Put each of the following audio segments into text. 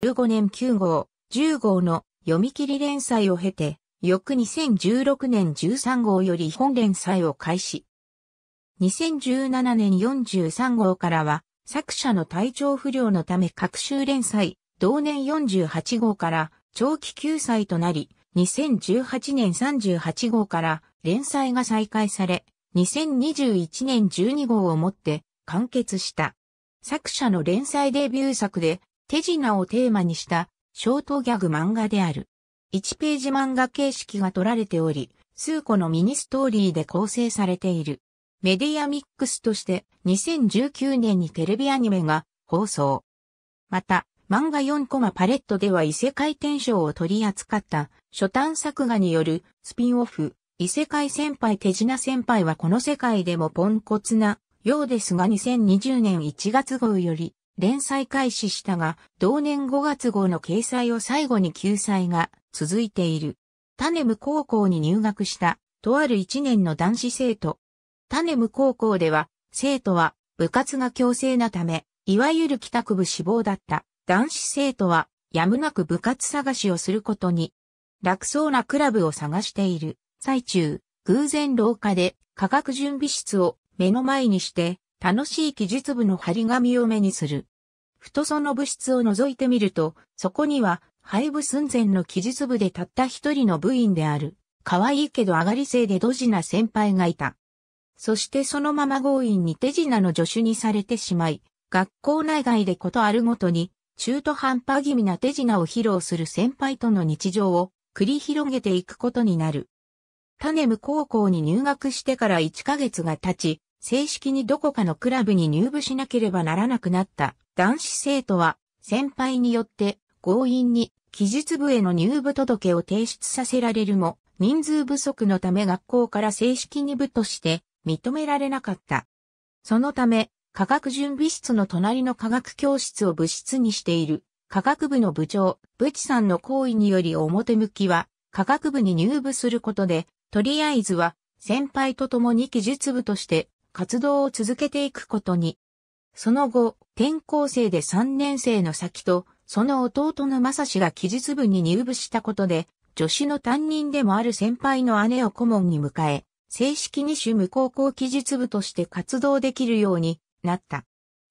2 1 5年9号、10号の読み切り連載を経て、翌2016年13号より本連載を開始。2017年43号からは、作者の体調不良のため各週連載、同年48号から長期休載となり、2018年38号から連載が再開され、2021年12号をもって完結した。作者の連載デビュー作で手品をテーマにしたショートギャグ漫画である。1ページ漫画形式が取られており、数個のミニストーリーで構成されている。メディアミックスとして2019年にテレビアニメが放送。また、漫画4コマパレットでは異世界転生を取り扱った初端作画によるスピンオフ、異世界先輩手品先輩はこの世界でもポンコツなようですが2020年1月号より連載開始したが、同年5月号の掲載を最後に救済が続いている。タネム高校に入学した、とある1年の男子生徒。タネム高校では、生徒は部活が強制なため、いわゆる帰宅部志望だった男子生徒は、やむなく部活探しをすることに、楽そうなクラブを探している最中、偶然廊下で科学準備室を目の前にして、楽しい技術部の張り紙を目にする。太その物質を覗いてみると、そこには、廃部寸前の記述部でたった一人の部員である、可愛いけど上がり性でドジな先輩がいた。そしてそのまま強引に手品の助手にされてしまい、学校内外でことあるごとに、中途半端気味な手品を披露する先輩との日常を繰り広げていくことになる。種ム高校に入学してから1ヶ月が経ち、正式にどこかのクラブに入部しなければならなくなった男子生徒は先輩によって強引に記述部への入部届を提出させられるも、人数不足のため学校から正式に部として認められなかった。そのため、科学準備室の隣の科学教室を部室にしている科学部の部長、ブチさんの行為により表向きは科学部に入部することで、とりあえずは先輩と共に記述部として活動を続けていくことにその後、転校生で3年生の先と、その弟の正志が記述部に入部したことで、女子の担任でもある先輩の姉を顧問に迎え、正式に主無高校記述部として活動できるようになった。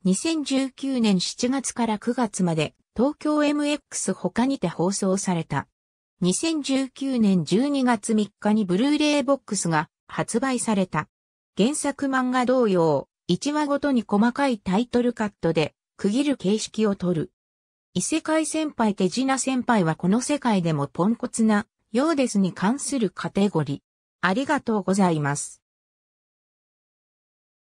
2019年7月から9月まで東京 MX 他にて放送された。2019年12月3日にブルーレイボックスが発売された。原作漫画同様、1話ごとに細かいタイトルカットで区切る形式をとる。異世界先輩手品先輩はこの世界でもポンコツな、ようですに関するカテゴリー。ありがとうございます。